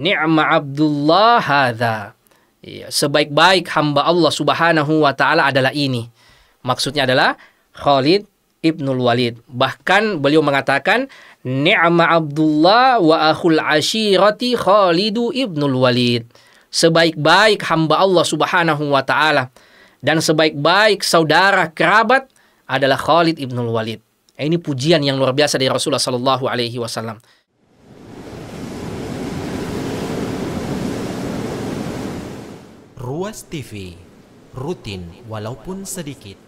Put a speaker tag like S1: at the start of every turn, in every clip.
S1: ni'ma abdullah hadza. Ya, sebaik-baik hamba Allah Subhanahu wa taala adalah ini. Maksudnya adalah Khalid Ibnul Walid. Bahkan beliau mengatakan ni'ma Abdullah wa akhul ashirati Khalidu Ibnul Walid. Sebaik-baik hamba Allah Subhanahu wa taala dan sebaik-baik saudara kerabat adalah Khalid Ibnul Walid. Ini pujian yang luar biasa dari Rasulullah sallallahu alaihi wasallam. Ruas TV, rutin walaupun sedikit.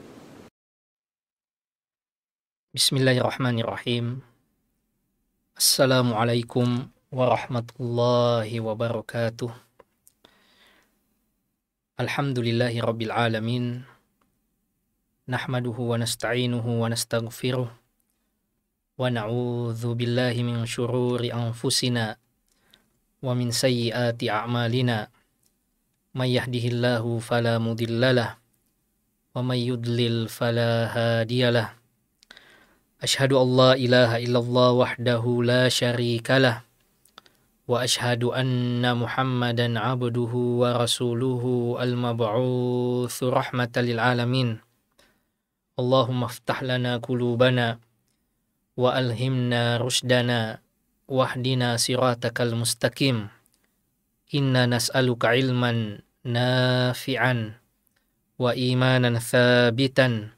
S1: Bismillahirrahmanirrahim. Assalamualaikum warahmatullahi wabarakatuh. Alhamdulillahi rabbil alamin. Nahmaduhu wa nasta'inuhu wa nastaghfiruh. Wa na'udhu billahi min syururi anfusina wa min sayyiati a'malina. من يهده الله فلا مضل له ومن يضلل فلا هادي له أشهد أن لا إله إلا الله وحده لا شريك له وأشهد أن محمدا عبده ورسوله المبعوث رحمة للعالمين اللهم افتح لنا قلوبنا وألهمنا رشدنا واهدنا صراطك المستقيم Inna nas'aluka ilman nafi'an wa imanan thabitan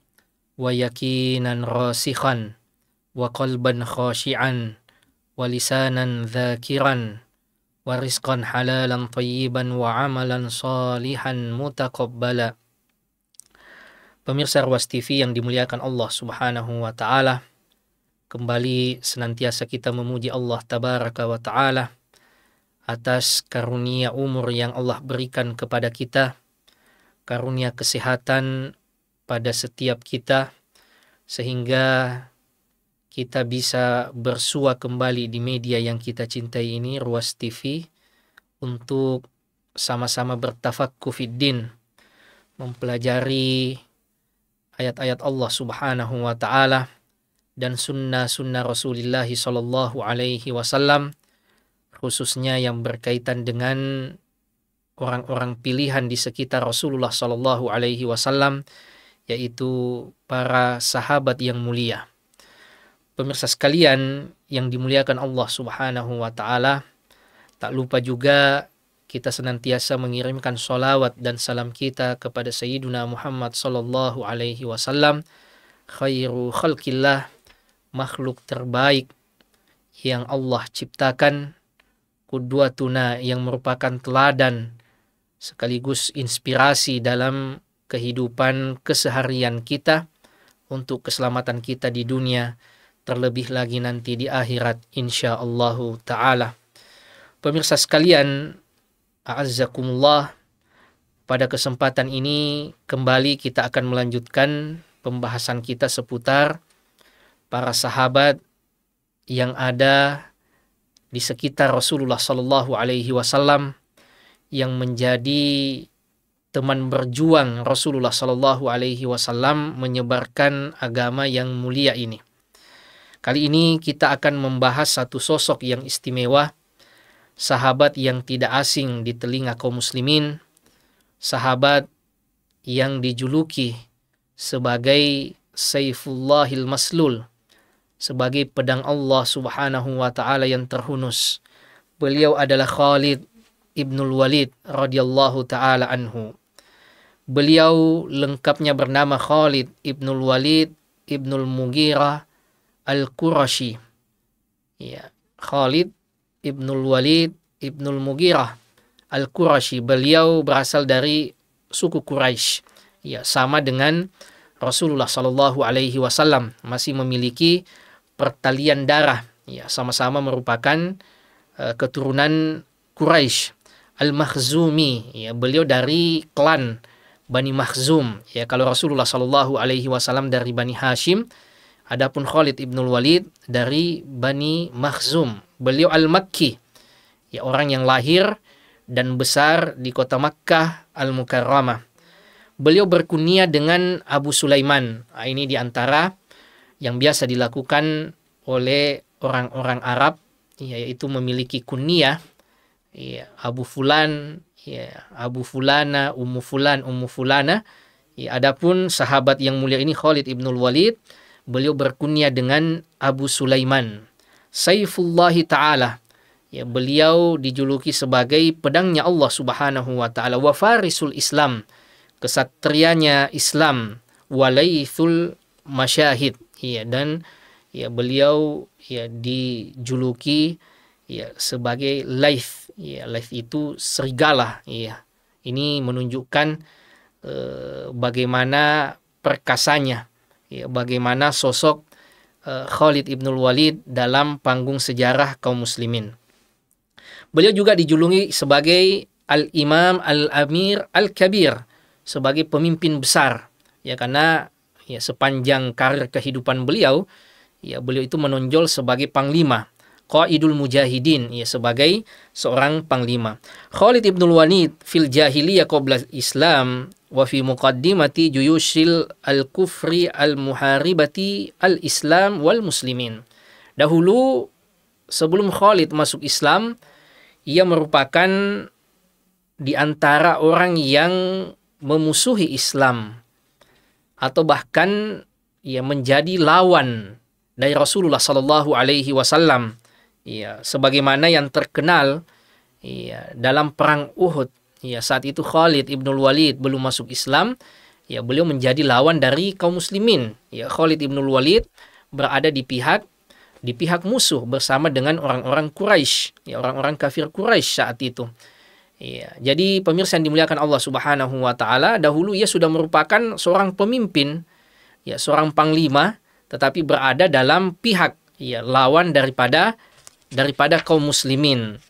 S1: wa yakinan rasikhan wa qalban khashi'an wa lisanan dhakiran wa rizqan halalan tayyiban wa amalan salihan mutakabbala. Pemirsa Ruas TV yang dimuliakan Allah Subhanahu wa taala kembali senantiasa kita memuji Allah tabaraka wa taala atas karunia umur yang Allah berikan kepada kita, karunia kesehatan pada setiap kita, sehingga kita bisa bersua kembali di media yang kita cintai ini, Ruas TV, untuk sama-sama bertafakku fiddin, mempelajari ayat-ayat Allah subhanahu wa ta'ala dan sunnah-sunnah Rasulullah sallallahu alaihi wasallam, khususnya yang berkaitan dengan orang-orang pilihan di sekitar Rasulullah Shallallahu Alaihi Wasallam yaitu para sahabat yang mulia. Pemirsa sekalian yang dimuliakan Allah Subhanahu wa taala, tak lupa juga kita senantiasa mengirimkan solawat dan salam kita kepada Sayyiduna Muhammad Sallallahu Alaihi Wasallam khairu khalqillah makhluk terbaik yang Allah ciptakan kudwatuna yang merupakan teladan sekaligus inspirasi dalam kehidupan keseharian kita untuk keselamatan kita di dunia terlebih lagi nanti di akhirat insyaallah taala. Pemirsa sekalian, a'azzakumullah pada kesempatan ini kembali kita akan melanjutkan pembahasan kita seputar para sahabat yang ada di sekitar Rasulullah Shallallahu Alaihi Wasallam yang menjadi teman berjuang Rasulullah Shallallahu Alaihi Wasallam menyebarkan agama yang mulia ini. Kali ini kita akan membahas satu sosok yang istimewa, sahabat yang tidak asing di telinga kaum muslimin, sahabat yang dijuluki sebagai Saifullahil Maslul, sebagai pedang Allah Subhanahu wa taala yang terhunus. Beliau adalah Khalid Ibnul Walid radhiyallahu taala anhu. Beliau lengkapnya bernama Khalid Ibnul Walid Ibnul Mugira Al-Qurashi. Ya, Khalid Ibnul Walid Ibnul Mugira Al-Qurashi. Beliau berasal dari suku Quraisy. Ya, sama dengan Rasulullah Shallallahu alaihi wasallam masih memiliki pertalian darah. Ya, sama-sama merupakan uh, keturunan Quraisy Al-Makhzumi. Ya, beliau dari klan Bani Makhzum. Ya, kalau Rasulullah Shallallahu alaihi wasallam dari Bani Hashim, adapun Khalid Ibnul Walid dari Bani Makhzum. Beliau Al-Makki. Ya, orang yang lahir dan besar di kota Makkah Al-Mukarramah. Beliau berkunia dengan Abu Sulaiman. Ah, ini diantara. antara yang biasa dilakukan oleh orang-orang Arab ya, yaitu memiliki kunia ya, Abu Fulan ya, Abu Fulana Ummu Fulan Ummu Fulana ya, adapun sahabat yang mulia ini Khalid Ibnul Walid beliau berkunia dengan Abu Sulaiman Saifullahi Ta'ala ya beliau dijuluki sebagai pedangnya Allah Subhanahu wa taala wa farisul Islam kesatrianya Islam walaitul masyahid ya dan ya beliau ya dijuluki ya sebagai life Ya life itu serigala ya. Ini menunjukkan eh, bagaimana perkasanya ya bagaimana sosok eh, Khalid Ibnul Walid dalam panggung sejarah kaum muslimin. Beliau juga dijulungi sebagai Al-Imam Al-Amir Al-Kabir sebagai pemimpin besar ya karena ya sepanjang karir kehidupan beliau ya beliau itu menonjol sebagai panglima Qaidul Mujahidin ya sebagai seorang panglima. Khalid ibn Walid fil jahiliyah qabla Islam wa fi muqaddimati juyushil al-kufri al-muharibati al-Islam wal muslimin. Dahulu sebelum Khalid masuk Islam ia merupakan di antara orang yang memusuhi Islam atau bahkan ya menjadi lawan dari Rasulullah Shallallahu Alaihi Wasallam ya sebagaimana yang terkenal ya dalam perang Uhud ya saat itu Khalid ibnul Walid belum masuk Islam ya beliau menjadi lawan dari kaum muslimin ya Khalid ibnul Walid berada di pihak di pihak musuh bersama dengan orang-orang Quraisy ya orang-orang kafir Quraisy saat itu Iya. Jadi pemirsa yang dimuliakan Allah Subhanahu wa taala, dahulu ia sudah merupakan seorang pemimpin, ya seorang panglima, tetapi berada dalam pihak ya lawan daripada daripada kaum muslimin.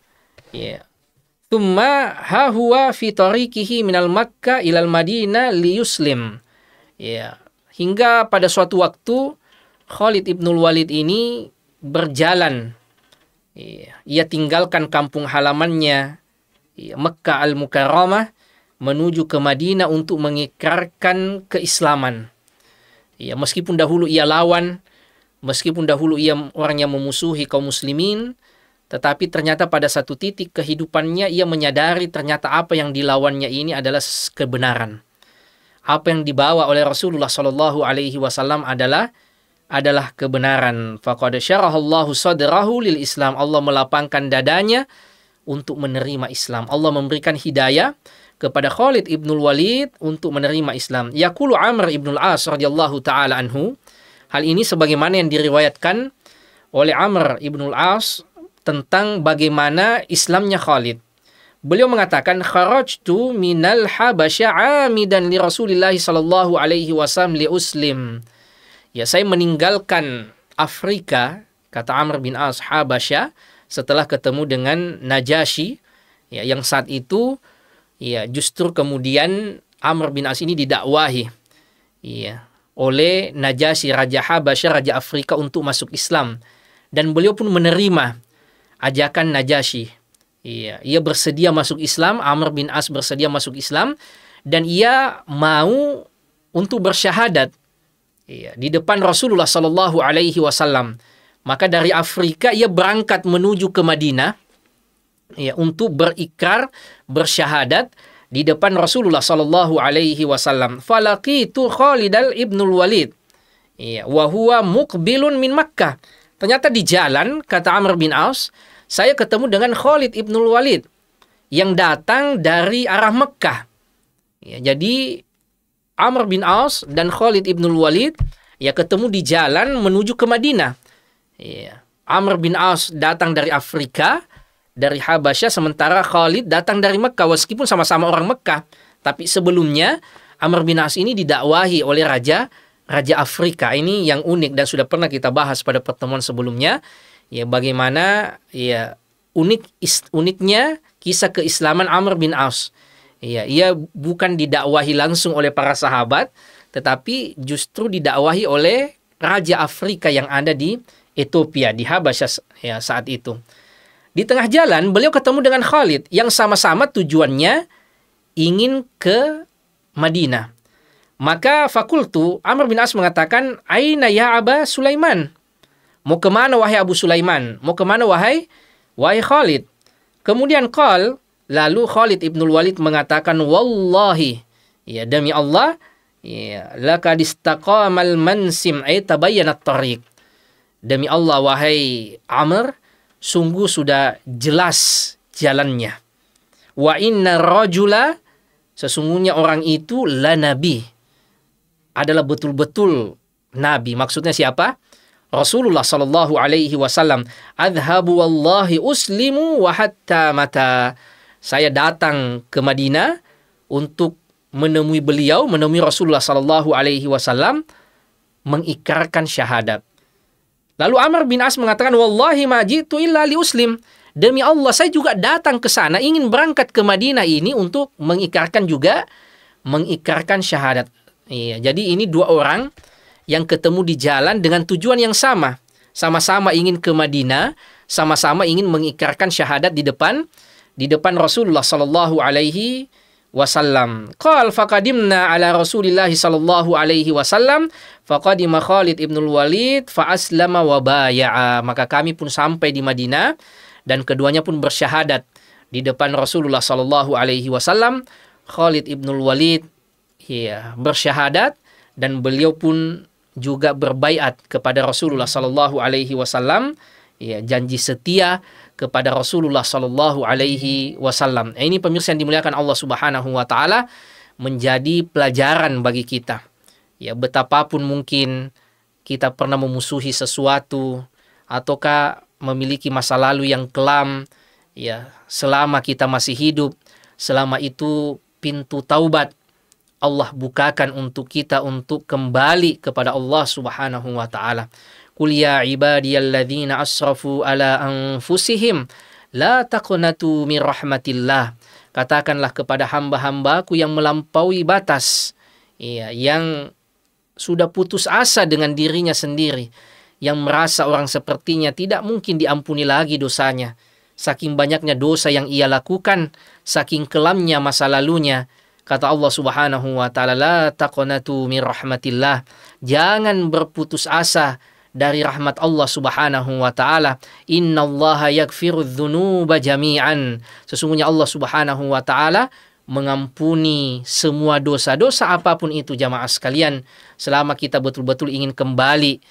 S1: Ya. Tumma huwa fi tariqihi minal Makkah ilal Madinah liyuslim. Ya. Hingga pada suatu waktu Khalid ibnul Walid ini berjalan. Iya. Ia tinggalkan kampung halamannya Iya, Mekah Al-Mukarramah menuju ke Madinah untuk mengikrarkan keislaman. Ya, meskipun dahulu ia lawan, meskipun dahulu ia orang yang memusuhi kaum muslimin, tetapi ternyata pada satu titik kehidupannya ia menyadari ternyata apa yang dilawannya ini adalah kebenaran. Apa yang dibawa oleh Rasulullah Shallallahu alaihi wasallam adalah adalah kebenaran. Faqad syarahallahu sadrahu lil Islam. Allah melapangkan dadanya untuk menerima Islam. Allah memberikan hidayah kepada Khalid ibnul Walid untuk menerima Islam. Yakulu Amr ibnul As radhiyallahu taala anhu. Hal ini sebagaimana yang diriwayatkan oleh Amr ibnul As tentang bagaimana Islamnya Khalid. Beliau mengatakan kharajtu minal habasya amidan li Rasulillah sallallahu alaihi wasallam li uslim. Ya saya meninggalkan Afrika kata Amr bin As Habasya setelah ketemu dengan Najasyi ya yang saat itu ya justru kemudian Amr bin As ini didakwahi ya oleh Najasyi raja Habasyah raja Afrika untuk masuk Islam dan beliau pun menerima ajakan Najasyi ya ia bersedia masuk Islam, Amr bin As bersedia masuk Islam dan ia mau untuk bersyahadat ya di depan Rasulullah Shallallahu alaihi wasallam. Maka dari Afrika ia berangkat menuju ke Madinah ya untuk berikrar bersyahadat di depan Rasulullah sallallahu alaihi wasallam. Falaqitu Khalid ibnul Walid. Ya, wa huwa muqbilun min Makkah. Ternyata di jalan kata Amr bin Aus, saya ketemu dengan Khalid ibnul Walid yang datang dari arah Mekkah. Ya, jadi Amr bin Aus dan Khalid ibnul Walid ya ketemu di jalan menuju ke Madinah. Iya. Amr bin Aus datang dari Afrika, dari Habasyah, sementara Khalid datang dari Mekah, meskipun sama-sama orang Mekah. Tapi sebelumnya, Amr bin Aus ini didakwahi oleh Raja Raja Afrika. Ini yang unik dan sudah pernah kita bahas pada pertemuan sebelumnya. Ya bagaimana ya unik uniknya kisah keislaman Amr bin Aus. Iya, ia bukan didakwahi langsung oleh para sahabat, tetapi justru didakwahi oleh raja Afrika yang ada di Ethiopia di Habasyah ya saat itu. Di tengah jalan beliau ketemu dengan Khalid yang sama-sama tujuannya ingin ke Madinah. Maka fakultu Amr bin As mengatakan, Aina ya Aba Sulaiman. Mau kemana wahai Abu Sulaiman? Mau kemana wahai? Wahai Khalid. Kemudian Khal lalu Khalid ibnul Walid mengatakan, Wallahi, ya demi Allah, ya, lakad istaqamal mansim ay tabayyanat tariq. Demi Allah wahai Amr, sungguh sudah jelas jalannya. Wa inna rajula sesungguhnya orang itu la nabi adalah betul-betul nabi. Maksudnya siapa? Rasulullah sallallahu alaihi wasallam, "Adhabu wallahi uslimu wa hatta mata." Saya datang ke Madinah untuk menemui beliau, menemui Rasulullah sallallahu alaihi wasallam mengikrarkan syahadat. Lalu Amr bin As mengatakan, Wallahi majitu illa li uslim. Demi Allah, saya juga datang ke sana, ingin berangkat ke Madinah ini untuk mengikarkan juga, mengikarkan syahadat. Iya, jadi ini dua orang yang ketemu di jalan dengan tujuan yang sama. Sama-sama ingin ke Madinah, sama-sama ingin mengikarkan syahadat di depan di depan Rasulullah Shallallahu alaihi wasallam. Qal faqadimna ala Rasulillah sallallahu alaihi wasallam faqadima Khalid ibnul Walid fa aslama wa baya'a. Maka kami pun sampai di Madinah dan keduanya pun bersyahadat di depan Rasulullah sallallahu alaihi wasallam. Khalid ibnul Walid ya, bersyahadat dan beliau pun juga berbaiat kepada Rasulullah sallallahu alaihi wasallam ya janji setia kepada Rasulullah Shallallahu Alaihi Wasallam. Nah, ini pemirsa yang dimuliakan Allah Subhanahu Wa Taala menjadi pelajaran bagi kita. Ya betapapun mungkin kita pernah memusuhi sesuatu ataukah memiliki masa lalu yang kelam, ya selama kita masih hidup, selama itu pintu taubat Allah bukakan untuk kita untuk kembali kepada Allah Subhanahu wa taala. Qul ya ibadiyalladzina asrafu ala anfusihim la taqnatu min rahmatillah. Katakanlah kepada hamba-hambaku yang melampaui batas, iya, yang sudah putus asa dengan dirinya sendiri, yang merasa orang sepertinya tidak mungkin diampuni lagi dosanya. Saking banyaknya dosa yang ia lakukan, saking kelamnya masa lalunya, Kata Allah Subhanahu wa taala, "La taqnatu min rahmatillah." Jangan berputus asa dari rahmat Allah Subhanahu wa taala. Innallaha yaghfiru dzunuba jami'an. Sesungguhnya Allah Subhanahu wa taala mengampuni semua dosa-dosa apapun itu jamaah sekalian selama kita betul-betul ingin kembali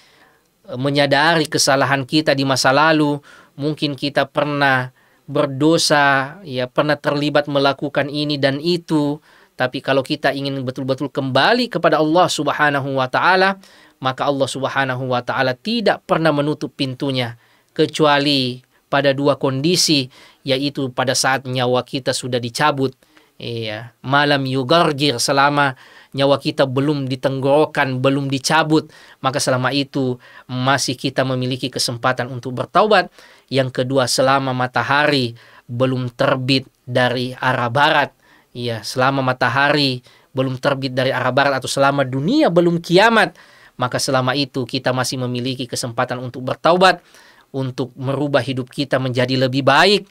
S1: e, menyadari kesalahan kita di masa lalu, mungkin kita pernah berdosa, ya pernah terlibat melakukan ini dan itu, tapi kalau kita ingin betul-betul kembali kepada Allah Subhanahu wa taala, maka Allah Subhanahu wa taala tidak pernah menutup pintunya kecuali pada dua kondisi yaitu pada saat nyawa kita sudah dicabut iya malam yugargir selama nyawa kita belum ditenggorokan belum dicabut maka selama itu masih kita memiliki kesempatan untuk bertaubat yang kedua selama matahari belum terbit dari arah barat iya selama matahari belum terbit dari arah barat atau selama dunia belum kiamat maka selama itu kita masih memiliki kesempatan untuk bertaubat, untuk merubah hidup kita menjadi lebih baik,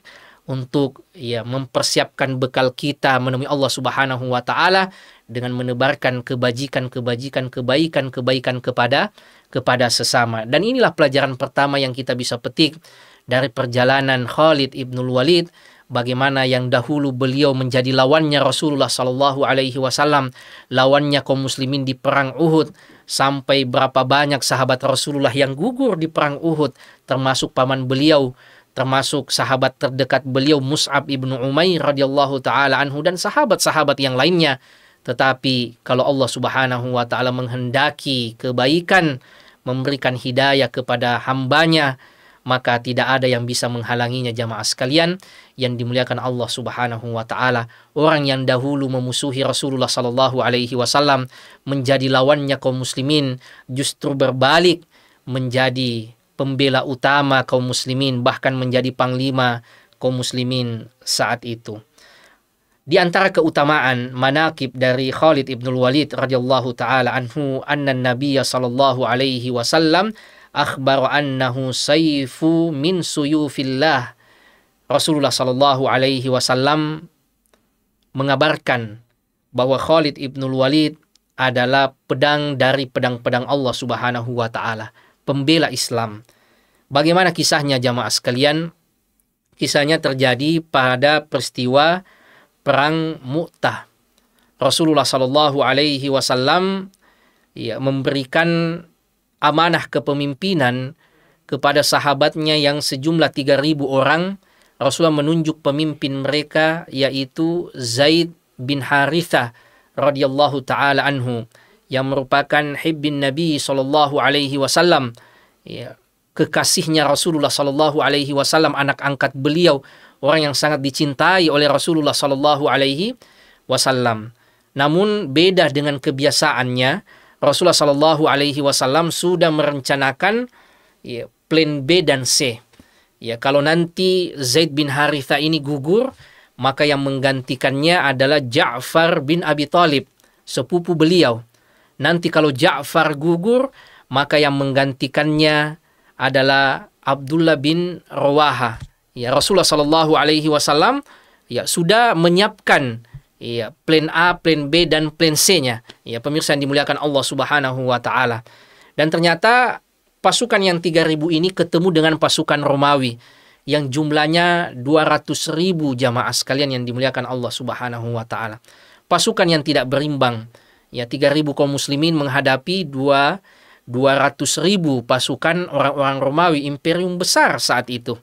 S1: untuk ya mempersiapkan bekal kita menemui Allah Subhanahu wa taala dengan menebarkan kebajikan-kebajikan kebaikan-kebaikan kepada kepada sesama. Dan inilah pelajaran pertama yang kita bisa petik dari perjalanan Khalid Ibnul Walid bagaimana yang dahulu beliau menjadi lawannya Rasulullah Shallallahu Alaihi Wasallam, lawannya kaum muslimin di perang Uhud, sampai berapa banyak sahabat Rasulullah yang gugur di perang Uhud termasuk paman beliau termasuk sahabat terdekat beliau Mus'ab ibnu Umair radhiyallahu taala anhu dan sahabat-sahabat yang lainnya tetapi kalau Allah Subhanahu wa taala menghendaki kebaikan memberikan hidayah kepada hambanya maka tidak ada yang bisa menghalanginya jamaah sekalian yang dimuliakan Allah Subhanahu wa taala. Orang yang dahulu memusuhi Rasulullah sallallahu alaihi wasallam menjadi lawannya kaum muslimin justru berbalik menjadi pembela utama kaum muslimin bahkan menjadi panglima kaum muslimin saat itu. Di antara keutamaan manakib dari Khalid ibn Walid radhiyallahu taala anhu anna Nabiyya sallallahu alaihi wasallam akhbaru annahu sayfu min suyufillah. Rasulullah Shallallahu alaihi wasallam mengabarkan bahwa Khalid ibnul Walid adalah pedang dari pedang-pedang Allah Subhanahu wa taala, pembela Islam. Bagaimana kisahnya jamaah sekalian? Kisahnya terjadi pada peristiwa perang Mu'tah. Rasulullah Shallallahu alaihi wasallam ya, memberikan amanah kepemimpinan kepada sahabatnya yang sejumlah 3000 orang, Rasulullah menunjuk pemimpin mereka yaitu Zaid bin Harithah radhiyallahu taala anhu yang merupakan hibbin Nabi sallallahu alaihi wasallam ya, kekasihnya Rasulullah sallallahu alaihi wasallam anak angkat beliau orang yang sangat dicintai oleh Rasulullah sallallahu alaihi wasallam namun beda dengan kebiasaannya Rasulullah Shallallahu Alaihi Wasallam sudah merencanakan ya, plan B dan C. Ya, kalau nanti Zaid bin Haritha ini gugur, maka yang menggantikannya adalah Ja'far bin Abi Thalib, sepupu beliau. Nanti kalau Ja'far gugur, maka yang menggantikannya adalah Abdullah bin Rawaha. Ya, Rasulullah Shallallahu alaihi wasallam ya sudah menyiapkan Iya, plan A, plan B dan plan C-nya. Iya, pemirsa yang dimuliakan Allah Subhanahu wa taala. Dan ternyata pasukan yang 3000 ini ketemu dengan pasukan Romawi yang jumlahnya 200 ribu jamaah sekalian yang dimuliakan Allah Subhanahu wa taala. Pasukan yang tidak berimbang. Ya 3000 kaum muslimin menghadapi dua 200 ribu pasukan orang-orang Romawi imperium besar saat itu.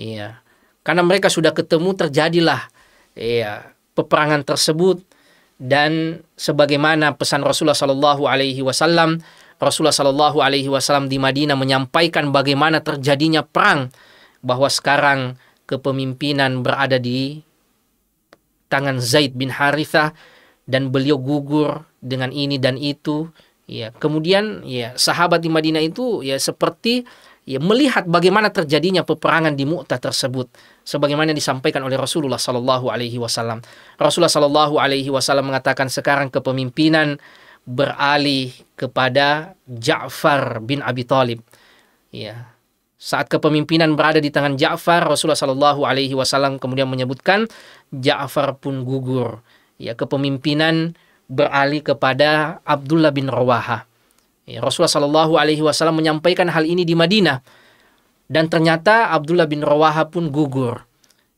S1: Iya. Karena mereka sudah ketemu terjadilah iya peperangan tersebut dan sebagaimana pesan Rasulullah Shallallahu Alaihi Wasallam Rasulullah Shallallahu Alaihi Wasallam di Madinah menyampaikan bagaimana terjadinya perang bahwa sekarang kepemimpinan berada di tangan Zaid bin Harithah dan beliau gugur dengan ini dan itu ya kemudian ya sahabat di Madinah itu ya seperti ya, melihat bagaimana terjadinya peperangan di Mu'tah tersebut sebagaimana disampaikan oleh Rasulullah Sallallahu Alaihi Wasallam. Rasulullah Sallallahu Alaihi Wasallam mengatakan sekarang kepemimpinan beralih kepada Ja'far bin Abi Thalib. Ya. Saat kepemimpinan berada di tangan Ja'far, Rasulullah Sallallahu Alaihi Wasallam kemudian menyebutkan Ja'far pun gugur. Ya, kepemimpinan beralih kepada Abdullah bin Rawaha. Ya, Rasulullah Shallallahu Alaihi Wasallam menyampaikan hal ini di Madinah dan ternyata Abdullah bin Rawaha pun gugur.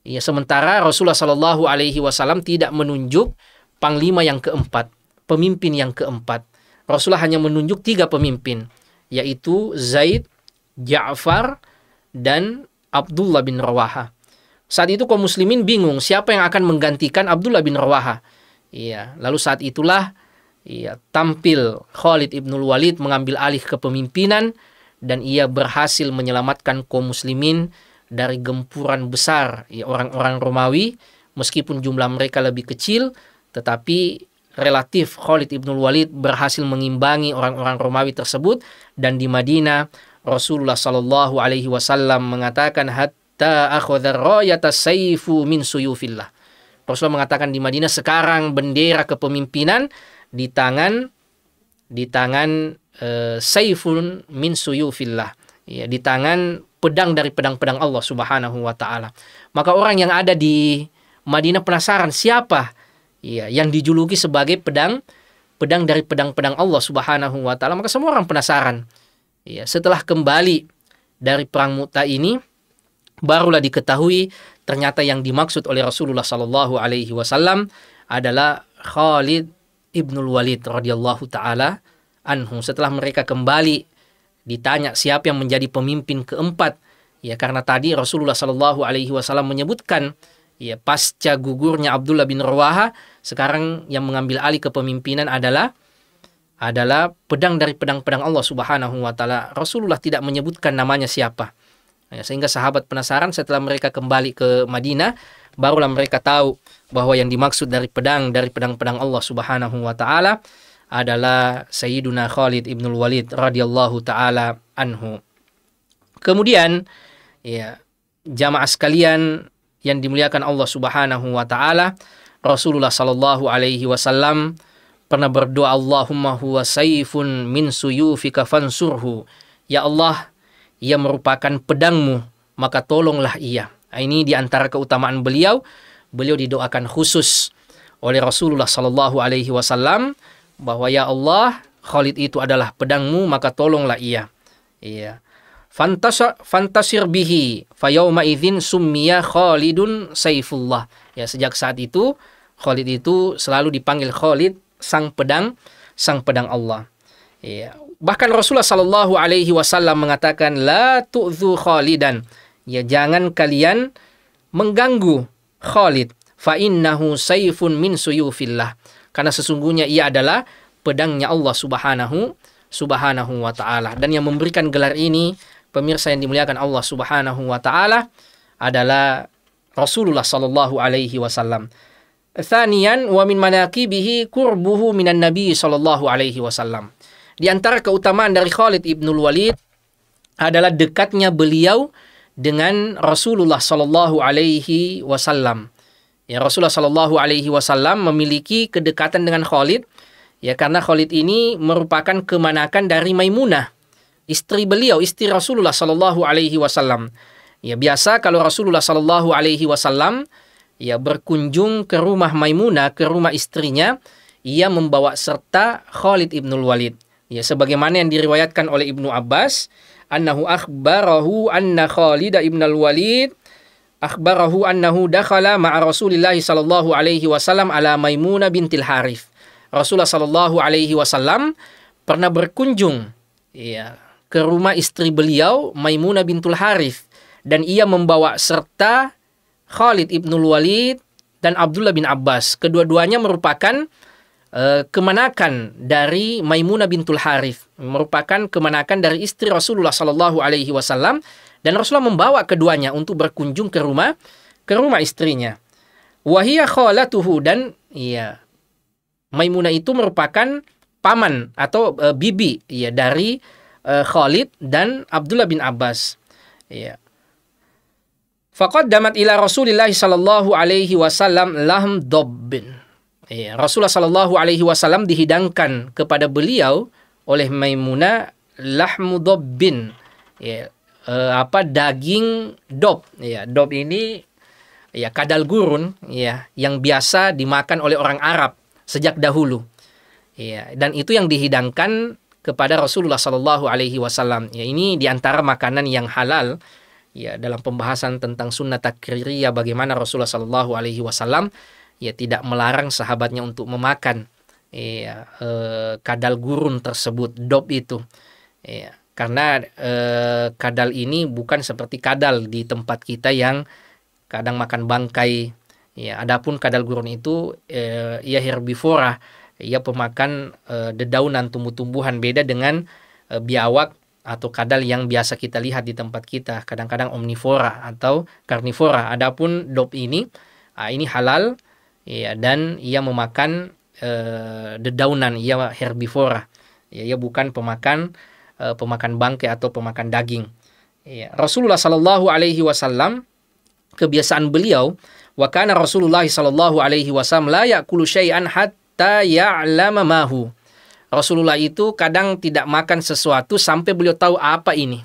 S1: Ya, sementara Rasulullah Shallallahu Alaihi Wasallam tidak menunjuk panglima yang keempat, pemimpin yang keempat. Rasulullah hanya menunjuk tiga pemimpin, yaitu Zaid, Ja'far, dan Abdullah bin Rawaha. Saat itu kaum muslimin bingung siapa yang akan menggantikan Abdullah bin Rawaha. Iya, lalu saat itulah ia tampil Khalid Ibnul Walid mengambil alih kepemimpinan dan ia berhasil menyelamatkan kaum muslimin dari gempuran besar orang ya, orang-orang Romawi meskipun jumlah mereka lebih kecil tetapi relatif Khalid Ibnul Walid berhasil mengimbangi orang-orang Romawi tersebut dan di Madinah Rasulullah Shallallahu alaihi wasallam mengatakan hatta akhadha rayata saifu min suyufillah. Rasulullah mengatakan di Madinah sekarang bendera kepemimpinan di tangan di tangan e, eh, saifun min suyufillah ya di tangan pedang dari pedang-pedang Allah Subhanahu wa taala. Maka orang yang ada di Madinah penasaran siapa ya yang dijuluki sebagai pedang pedang dari pedang-pedang Allah Subhanahu wa taala. Maka semua orang penasaran. Ya, setelah kembali dari perang Mu'tah ini barulah diketahui ternyata yang dimaksud oleh Rasulullah Shallallahu alaihi wasallam adalah Khalid Ibnul Walid radhiyallahu taala anhu setelah mereka kembali ditanya siapa yang menjadi pemimpin keempat ya karena tadi Rasulullah Shallallahu alaihi wasallam menyebutkan ya pasca gugurnya Abdullah bin Rawaha sekarang yang mengambil alih kepemimpinan adalah adalah pedang dari pedang-pedang Allah Subhanahu wa taala. Rasulullah tidak menyebutkan namanya siapa. Ya, sehingga sahabat penasaran setelah mereka kembali ke Madinah barulah mereka tahu bahwa yang dimaksud dari pedang dari pedang-pedang Allah Subhanahu wa taala adalah Sayyiduna Khalid ibnul Walid radhiyallahu taala anhu. Kemudian ya jamaah sekalian yang dimuliakan Allah Subhanahu wa taala, Rasulullah sallallahu alaihi wasallam pernah berdoa Allahumma huwa saifun min suyufika fansurhu. Ya Allah, ia merupakan pedangmu, maka tolonglah ia. Ini diantara keutamaan beliau beliau didoakan khusus oleh Rasulullah Shallallahu Alaihi Wasallam bahwa ya Allah Khalid itu adalah pedangmu maka tolonglah ia. Iya. Fantasir, fantasir bihi fayauma idzin summiya Khalidun Saifullah. Ya sejak saat itu Khalid itu selalu dipanggil Khalid sang pedang sang pedang Allah. Iya. Bahkan Rasulullah Shallallahu alaihi wasallam mengatakan la tu'zu Khalidan. Ya jangan kalian mengganggu Khalid fa innahu sayfun min suyufillah karena sesungguhnya ia adalah pedangnya Allah Subhanahu Subhanahu wa taala dan yang memberikan gelar ini pemirsa yang dimuliakan Allah Subhanahu wa taala adalah Rasulullah sallallahu alaihi wasallam. Thanian wa min manaqibihi qurbuhu minan nabi sallallahu alaihi wasallam. Di antara keutamaan dari Khalid ibnul Walid adalah dekatnya beliau dengan Rasulullah Shallallahu Alaihi Wasallam. Ya Rasulullah Shallallahu Alaihi Wasallam memiliki kedekatan dengan Khalid, ya karena Khalid ini merupakan kemanakan dari Maimunah, istri beliau, istri Rasulullah Shallallahu Alaihi Wasallam. Ya biasa kalau Rasulullah Shallallahu Alaihi Wasallam ya berkunjung ke rumah Maimunah, ke rumah istrinya, ia membawa serta Khalid ibnul Walid. Ya sebagaimana yang diriwayatkan oleh Ibnu Abbas, annahu akhbarahu anna Khalid ibn al-Walid akhbarahu annahu dakhala ma'a Rasulillah sallallahu alaihi wasallam ala Maimuna bintil Harith. Rasulullah sallallahu alaihi wasallam pernah berkunjung ya ke rumah istri beliau Maimuna bintul Harith dan ia membawa serta Khalid ibnul Walid dan Abdullah bin Abbas. Kedua-duanya merupakan Eh, kemenakan dari Maimunah bintul Harith merupakan kemenakan dari istri Rasulullah Shallallahu Alaihi Wasallam dan Rasulullah membawa keduanya untuk berkunjung ke rumah ke rumah istrinya. Wahia khalatuhu dan iya Maimunah itu merupakan paman atau e, bibi ya dari e, Khalid dan Abdullah bin Abbas. Ya. Faqad damat ila Rasulillah sallallahu alaihi wasallam lahm dobbin Ya, Rasulullah Shallallahu Alaihi Wasallam dihidangkan kepada beliau oleh Maimunah Lahmudob bin ya, eh, apa daging dob, ya dob ini ya kadal gurun, ya yang biasa dimakan oleh orang Arab sejak dahulu, ya dan itu yang dihidangkan kepada Rasulullah Shallallahu Alaihi Wasallam. Ya ini diantara makanan yang halal ya dalam pembahasan tentang sunnah takririyah bagaimana Rasulullah Shallallahu Alaihi Wasallam ya tidak melarang sahabatnya untuk memakan ya eh, kadal gurun tersebut dop itu ya karena eh, kadal ini bukan seperti kadal di tempat kita yang kadang makan bangkai ya adapun kadal gurun itu eh, ia herbivora ia pemakan eh, dedaunan tumbuh-tumbuhan beda dengan eh, biawak atau kadal yang biasa kita lihat di tempat kita kadang-kadang omnivora atau karnivora adapun dop ini ah, ini halal ya, dan ia memakan uh, dedaunan, ia herbivora. Ya, ia bukan pemakan uh, pemakan bangkai atau pemakan daging. Ya, Rasulullah Shallallahu Alaihi Wasallam kebiasaan beliau wa kana Rasulullah Shallallahu Alaihi Wasallam la yakulu syai'an hatta ya'lama mahu. Rasulullah itu kadang tidak makan sesuatu sampai beliau tahu apa ini.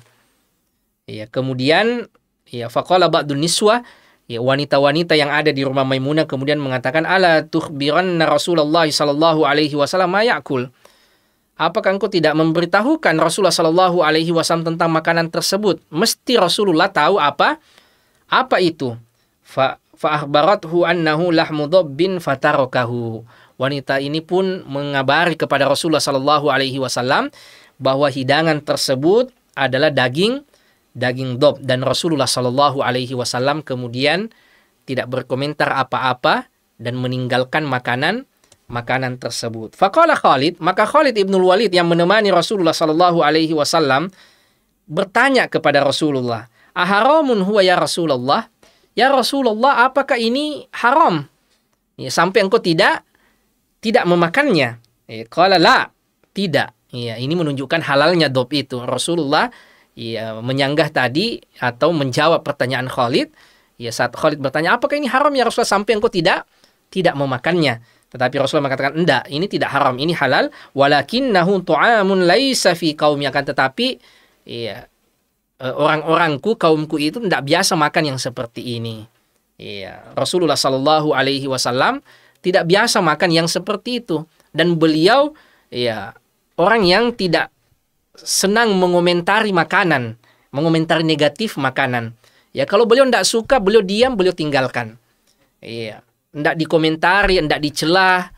S1: Ya, kemudian ya faqala ba'dun niswa ya wanita-wanita yang ada di rumah Maimunah kemudian mengatakan ala tukhbiranna Rasulullah sallallahu alaihi wasallam mayakul. Apakah engkau tidak memberitahukan Rasulullah sallallahu alaihi wasallam tentang makanan tersebut? Mesti Rasulullah tahu apa apa itu. Fa fa'akhbarathu annahu lahmu dhabbin fatarokahu. Wanita ini pun mengabari kepada Rasulullah sallallahu alaihi wasallam bahwa hidangan tersebut adalah daging daging dob dan Rasulullah Shallallahu Alaihi Wasallam kemudian tidak berkomentar apa-apa dan meninggalkan makanan makanan tersebut. Fakallah Khalid maka Khalid ibnul Walid yang menemani Rasulullah Shallallahu Alaihi Wasallam bertanya kepada Rasulullah, aharamun huwa ya Rasulullah? Ya Rasulullah, apakah ini haram? Ya, sampai engkau tidak tidak memakannya. Ya, tidak. Ya, ini menunjukkan halalnya dob itu. Rasulullah ya, menyanggah tadi atau menjawab pertanyaan Khalid. Ya saat Khalid bertanya, apakah ini haram ya Rasulullah sampai engkau tidak tidak memakannya? Tetapi Rasulullah mengatakan, enggak, ini tidak haram, ini halal. Walakin nahun tu'amun laisa fi yang akan tetapi ya, orang-orangku, kaumku itu tidak biasa makan yang seperti ini. Ya, Rasulullah Shallallahu Alaihi Wasallam tidak biasa makan yang seperti itu dan beliau ya orang yang tidak senang mengomentari makanan, mengomentari negatif makanan. Ya kalau beliau tidak suka, beliau diam, beliau tinggalkan. Iya, tidak dikomentari, tidak dicela,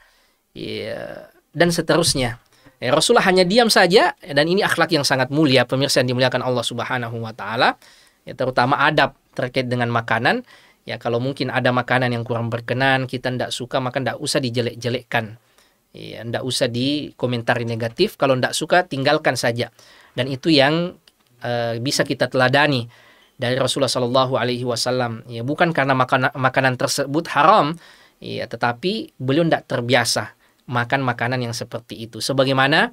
S1: iya, dan seterusnya. Ya, Rasulullah hanya diam saja dan ini akhlak yang sangat mulia pemirsa yang dimuliakan Allah Subhanahu wa taala ya terutama adab terkait dengan makanan ya kalau mungkin ada makanan yang kurang berkenan kita tidak suka maka tidak usah dijelek-jelekkan Ya, ndak usah dikomentari negatif. Kalau ndak suka, tinggalkan saja. Dan itu yang uh, bisa kita teladani dari Rasulullah Shallallahu Alaihi Wasallam. Ya, bukan karena makanan makanan tersebut haram, ya, tetapi beliau ndak terbiasa makan makanan yang seperti itu. Sebagaimana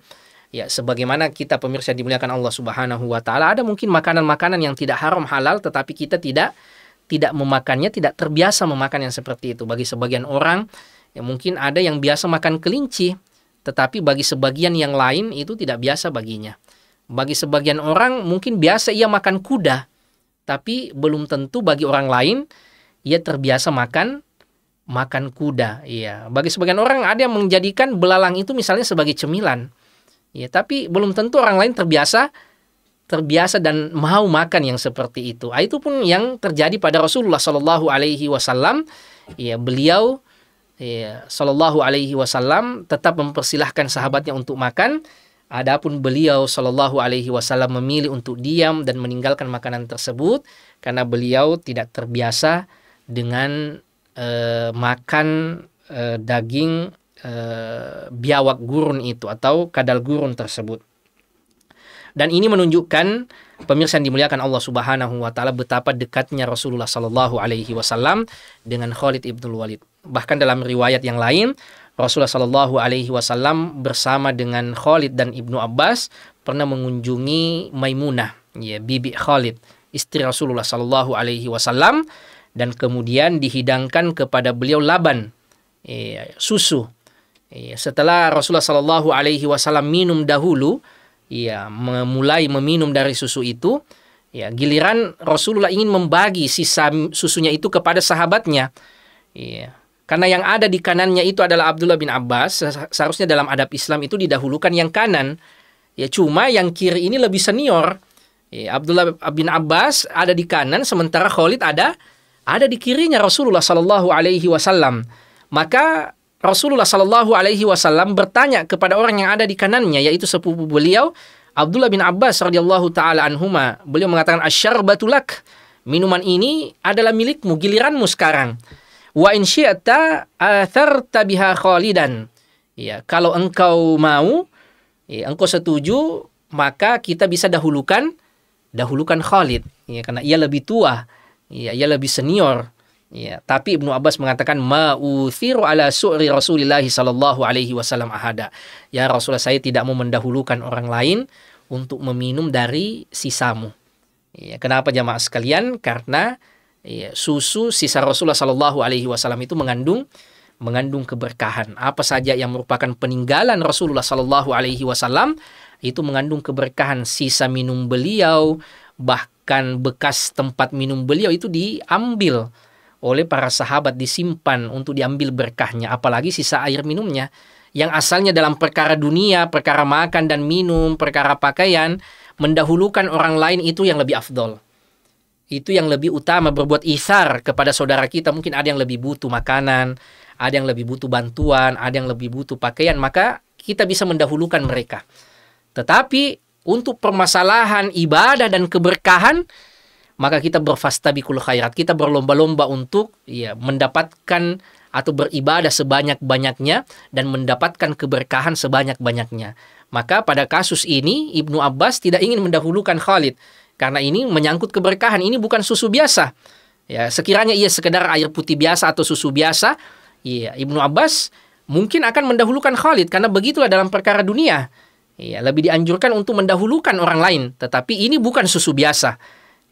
S1: ya sebagaimana kita pemirsa dimuliakan Allah Subhanahu wa taala ada mungkin makanan-makanan yang tidak haram halal tetapi kita tidak tidak memakannya tidak terbiasa memakan yang seperti itu bagi sebagian orang Ya, mungkin ada yang biasa makan kelinci, tetapi bagi sebagian yang lain itu tidak biasa baginya. Bagi sebagian orang mungkin biasa ia makan kuda, tapi belum tentu bagi orang lain ia terbiasa makan makan kuda. Iya, bagi sebagian orang ada yang menjadikan belalang itu misalnya sebagai cemilan. Ya, tapi belum tentu orang lain terbiasa terbiasa dan mau makan yang seperti itu. Ah, itu pun yang terjadi pada Rasulullah Shallallahu Alaihi Wasallam. Iya, beliau ya, Shallallahu Alaihi Wasallam tetap mempersilahkan sahabatnya untuk makan. Adapun beliau Shallallahu Alaihi Wasallam memilih untuk diam dan meninggalkan makanan tersebut karena beliau tidak terbiasa dengan uh, makan uh, daging uh, biawak gurun itu atau kadal gurun tersebut. Dan ini menunjukkan pemirsa yang dimuliakan Allah Subhanahu wa taala betapa dekatnya Rasulullah sallallahu alaihi wasallam dengan Khalid ibn Walid bahkan dalam riwayat yang lain Rasulullah Shallallahu Alaihi Wasallam bersama dengan Khalid dan ibnu Abbas pernah mengunjungi Maimunah, ya bibi Khalid, istri Rasulullah Shallallahu Alaihi Wasallam, dan kemudian dihidangkan kepada beliau laban, ya, susu. Ya, setelah Rasulullah Shallallahu Alaihi Wasallam minum dahulu, ya memulai meminum dari susu itu, ya giliran Rasulullah ingin membagi sisa susunya itu kepada sahabatnya, ya karena yang ada di kanannya itu adalah Abdullah bin Abbas, seharusnya dalam adab Islam itu didahulukan yang kanan. Ya cuma yang kiri ini lebih senior. Ya, Abdullah bin Abbas ada di kanan sementara Khalid ada ada di kirinya Rasulullah Sallallahu alaihi wasallam. Maka Rasulullah Sallallahu alaihi wasallam bertanya kepada orang yang ada di kanannya yaitu sepupu beliau Abdullah bin Abbas radhiyallahu taala anhuma. Beliau mengatakan asyarbatulak. batulak Minuman ini adalah milikmu, giliranmu sekarang. Wa in syi'ta atharta biha khalidan. Ya, kalau engkau mau, ya, engkau setuju, maka kita bisa dahulukan dahulukan Khalid, ya, karena ia lebih tua, ya, ia lebih senior. Ya, tapi Ibnu Abbas mengatakan ma'uthiru ala su'ri Rasulillah sallallahu alaihi wasallam ahada. Ya Rasulullah saya tidak mau mendahulukan orang lain untuk meminum dari sisamu. Ya, kenapa jamaah sekalian? Karena ya, susu sisa Rasulullah Shallallahu Alaihi Wasallam itu mengandung mengandung keberkahan. Apa saja yang merupakan peninggalan Rasulullah Shallallahu Alaihi Wasallam itu mengandung keberkahan. Sisa minum beliau bahkan bekas tempat minum beliau itu diambil oleh para sahabat disimpan untuk diambil berkahnya. Apalagi sisa air minumnya yang asalnya dalam perkara dunia, perkara makan dan minum, perkara pakaian mendahulukan orang lain itu yang lebih afdol itu yang lebih utama berbuat isar kepada saudara kita mungkin ada yang lebih butuh makanan ada yang lebih butuh bantuan ada yang lebih butuh pakaian maka kita bisa mendahulukan mereka tetapi untuk permasalahan ibadah dan keberkahan maka kita berfastabikul khairat kita berlomba-lomba untuk ya mendapatkan atau beribadah sebanyak-banyaknya dan mendapatkan keberkahan sebanyak-banyaknya maka pada kasus ini Ibnu Abbas tidak ingin mendahulukan Khalid karena ini menyangkut keberkahan, ini bukan susu biasa. Ya, sekiranya ia sekedar air putih biasa atau susu biasa, ya Ibnu Abbas mungkin akan mendahulukan Khalid karena begitulah dalam perkara dunia. Ya, lebih dianjurkan untuk mendahulukan orang lain, tetapi ini bukan susu biasa.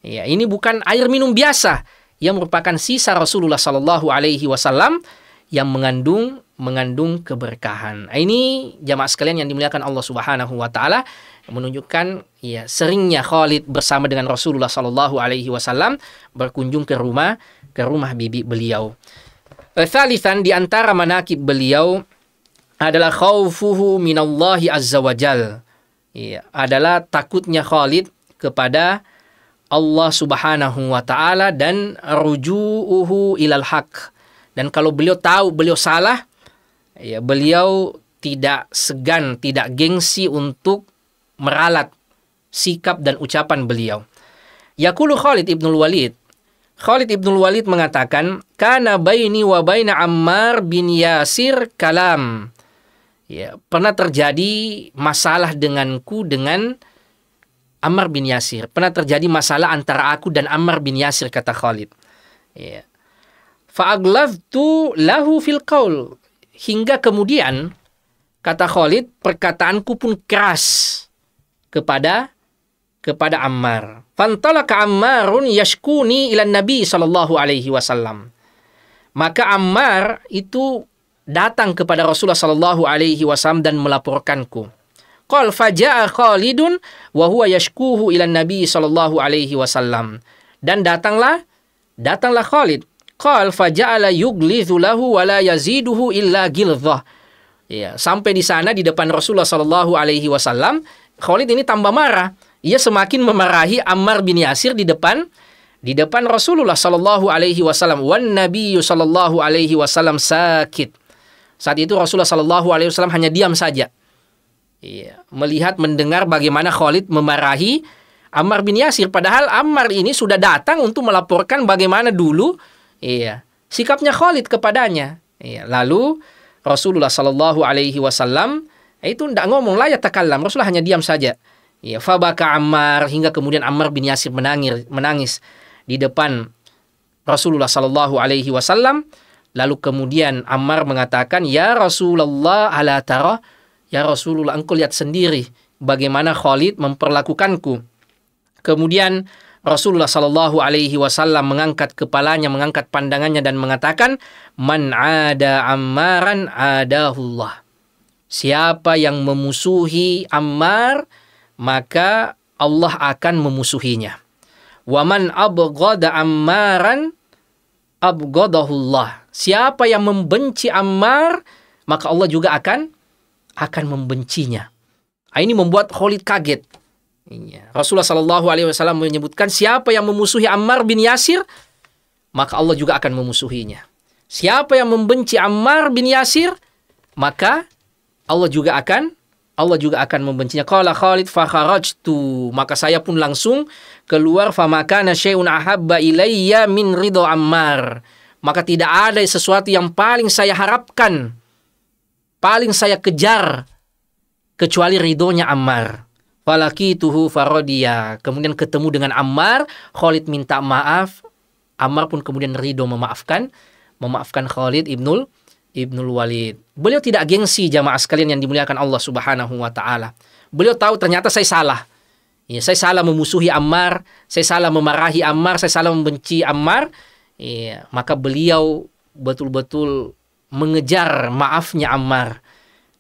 S1: Ya, ini bukan air minum biasa yang merupakan sisa Rasulullah Shallallahu alaihi wasallam yang mengandung mengandung keberkahan. Ini jamaah sekalian yang dimuliakan Allah Subhanahu wa taala, menunjukkan ya seringnya Khalid bersama dengan Rasulullah Shallallahu Alaihi Wasallam berkunjung ke rumah ke rumah bibi beliau. Eh, thalithan di antara manakib beliau adalah khawfuhu minallahi azza wajal. Ya, adalah takutnya Khalid kepada Allah Subhanahu wa taala dan rujuuhu ilal haq. Dan kalau beliau tahu beliau salah, ya beliau tidak segan, tidak gengsi untuk meralat sikap dan ucapan beliau. Yakulu Khalid ibn Walid Khalid ibn Walid mengatakan, "Kana baini wa baina Ammar bin Yasir kalam." Ya, pernah terjadi masalah denganku dengan Ammar bin Yasir. Pernah terjadi masalah antara aku dan Ammar bin Yasir kata Khalid. Ya. Fa'aglaftu lahu fil qaul. Hingga kemudian kata Khalid, perkataanku pun keras kepada kepada Ammar. Fantalaka Ammarun yashkuni ilan Nabi sallallahu alaihi wasallam. Maka Ammar itu datang kepada Rasulullah sallallahu alaihi wasallam dan melaporkanku. Qal faja'a Khalidun wa huwa yashkuhu ilan Nabi sallallahu alaihi wasallam. Dan datanglah datanglah Khalid. Qal faja'ala yughlizu lahu wa la yaziduhu illa gilzah. Ya, sampai di sana di depan Rasulullah sallallahu alaihi wasallam Khalid ini tambah marah. Ia semakin memarahi Ammar bin Yasir di depan di depan Rasulullah Shallallahu Alaihi Wasallam. Wan Nabi Shallallahu Alaihi Wasallam sakit. Saat itu Rasulullah Shallallahu Alaihi Wasallam hanya diam saja. Iya, melihat mendengar bagaimana Khalid memarahi Ammar bin Yasir. Padahal Ammar ini sudah datang untuk melaporkan bagaimana dulu, iya, sikapnya Khalid kepadanya. Iya, lalu Rasulullah Shallallahu Alaihi Wasallam Eh, itu tidak ngomong ya takallam. Rasulullah hanya diam saja. Ya, fabaka Ammar hingga kemudian Ammar bin Yasir menangis, menangis di depan Rasulullah Shallallahu Alaihi Wasallam. Lalu kemudian Ammar mengatakan, ya Rasulullah ala tara, ya Rasulullah engkau lihat sendiri bagaimana Khalid memperlakukanku. Kemudian Rasulullah Shallallahu Alaihi Wasallam mengangkat kepalanya, mengangkat pandangannya dan mengatakan, man ada ammaran adahullah. Siapa yang memusuhi Ammar, maka Allah akan memusuhinya. Waman abghada Ammaran abghadahullah. Siapa yang membenci Ammar, maka Allah juga akan akan membencinya. Ah, ini membuat Khalid kaget. Iya. Rasulullah Shallallahu Alaihi Wasallam menyebutkan siapa yang memusuhi Ammar bin Yasir, maka Allah juga akan memusuhinya. Siapa yang membenci Ammar bin Yasir, maka Allah juga akan Allah juga akan membencinya. Qala Khalid kharajtu, maka saya pun langsung keluar famakana syai'un ahabba ilayya min ridho Ammar. Maka tidak ada sesuatu yang paling saya harapkan, paling saya kejar kecuali ridhonya Ammar. tuhu farodia. Kemudian ketemu dengan Ammar, Khalid minta maaf, Ammar pun kemudian ridho memaafkan, memaafkan Khalid ibnul Ibnul Walid. Beliau tidak gengsi jamaah sekalian yang dimuliakan Allah Subhanahu wa taala. Beliau tahu ternyata saya salah. Ya, saya salah memusuhi Ammar, saya salah memarahi Ammar, saya salah membenci Ammar. Ya, maka beliau betul-betul mengejar maafnya Ammar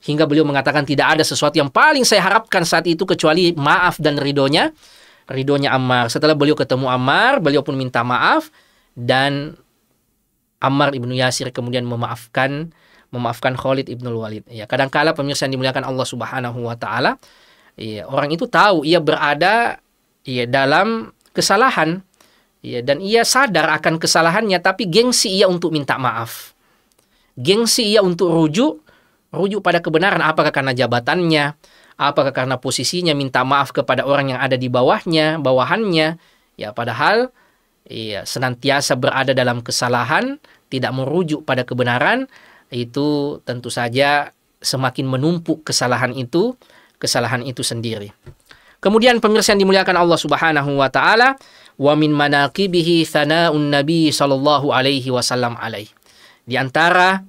S1: hingga beliau mengatakan tidak ada sesuatu yang paling saya harapkan saat itu kecuali maaf dan ridhonya ridhonya Ammar. Setelah beliau ketemu Ammar, beliau pun minta maaf dan Ammar ibnu Yasir kemudian memaafkan memaafkan Khalid ibnu Walid. Ya, kadangkala pemirsa yang dimuliakan Allah Subhanahu wa taala, ya, orang itu tahu ia berada ya dalam kesalahan. Ya, dan ia sadar akan kesalahannya tapi gengsi ia untuk minta maaf. Gengsi ia untuk rujuk, rujuk pada kebenaran apakah karena jabatannya, apakah karena posisinya minta maaf kepada orang yang ada di bawahnya, bawahannya. Ya, padahal Iya, senantiasa berada dalam kesalahan, tidak merujuk pada kebenaran, itu tentu saja semakin menumpuk kesalahan itu, kesalahan itu sendiri. Kemudian pemirsa yang dimuliakan Allah Subhanahu wa taala, wa min manaqibihi thanaun nabi sallallahu alaihi wasallam alaih. Di antara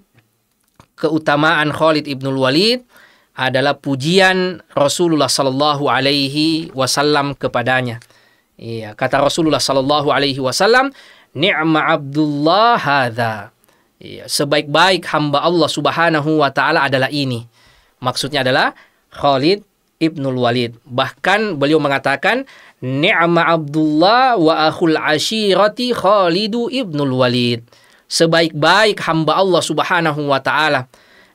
S1: keutamaan Khalid ibnul Walid adalah pujian Rasulullah sallallahu alaihi wasallam kepadanya Iya, kata Rasulullah Sallallahu Alaihi Wasallam, ni'ma Abdullah hadha. Iya, sebaik-baik hamba Allah Subhanahu Wa Taala adalah ini. Maksudnya adalah Khalid ibnul Walid. Bahkan beliau mengatakan, ni'ma Abdullah wa akhul ashirati Khalidu ibnul Walid. Sebaik-baik hamba Allah Subhanahu Wa Taala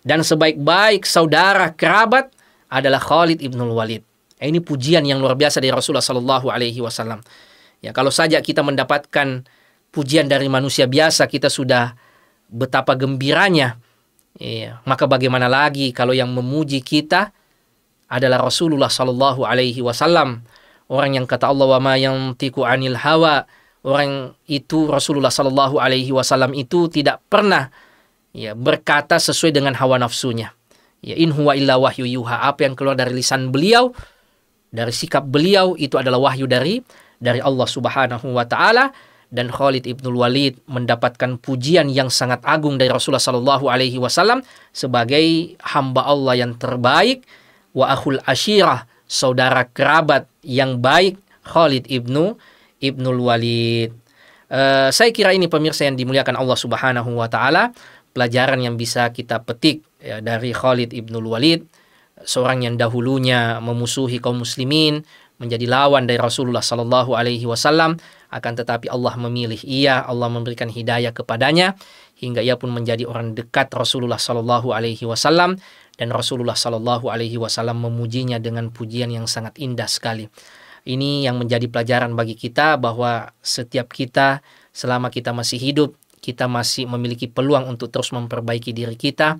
S1: dan sebaik-baik saudara kerabat adalah Khalid ibnul Walid. Eh, ini pujian yang luar biasa dari Rasulullah Sallallahu Alaihi Wasallam. Ya, kalau saja kita mendapatkan pujian dari manusia biasa, kita sudah betapa gembiranya. Ya, maka bagaimana lagi kalau yang memuji kita adalah Rasulullah Sallallahu Alaihi Wasallam, orang yang kata Allah wa ma yang tiku anil hawa, orang itu Rasulullah Sallallahu Alaihi Wasallam itu tidak pernah ya berkata sesuai dengan hawa nafsunya. Ya in huwa illa wahyu yuha apa yang keluar dari lisan beliau dari sikap beliau itu adalah wahyu dari dari Allah Subhanahu wa taala dan Khalid ibnul Walid mendapatkan pujian yang sangat agung dari Rasulullah Shallallahu Alaihi Wasallam sebagai hamba Allah yang terbaik wa akhul ashirah saudara kerabat yang baik Khalid ibnu ibnul Walid. Uh, saya kira ini pemirsa yang dimuliakan Allah Subhanahu Wa Taala pelajaran yang bisa kita petik ya, dari Khalid ibnul Walid seorang yang dahulunya memusuhi kaum muslimin menjadi lawan dari Rasulullah Sallallahu Alaihi Wasallam akan tetapi Allah memilih ia Allah memberikan hidayah kepadanya hingga ia pun menjadi orang dekat Rasulullah Sallallahu Alaihi Wasallam dan Rasulullah Sallallahu Alaihi Wasallam memujinya dengan pujian yang sangat indah sekali ini yang menjadi pelajaran bagi kita bahwa setiap kita selama kita masih hidup kita masih memiliki peluang untuk terus memperbaiki diri kita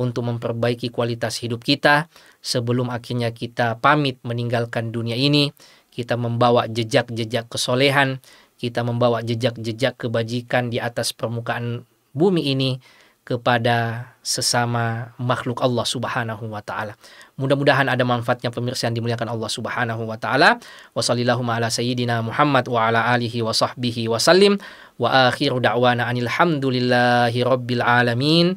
S1: untuk memperbaiki kualitas hidup kita sebelum akhirnya kita pamit meninggalkan dunia ini. Kita membawa jejak-jejak kesolehan, kita membawa jejak-jejak kebajikan di atas permukaan bumi ini kepada sesama makhluk Allah Subhanahu wa taala. Mudah-mudahan ada manfaatnya pemirsa yang dimuliakan Allah Subhanahu wa taala. Wassallallahu ala sayyidina Muhammad wa ala alihi wa sahbihi wasallim wa akhiru da'wana anil hamdulillahi rabbil alamin.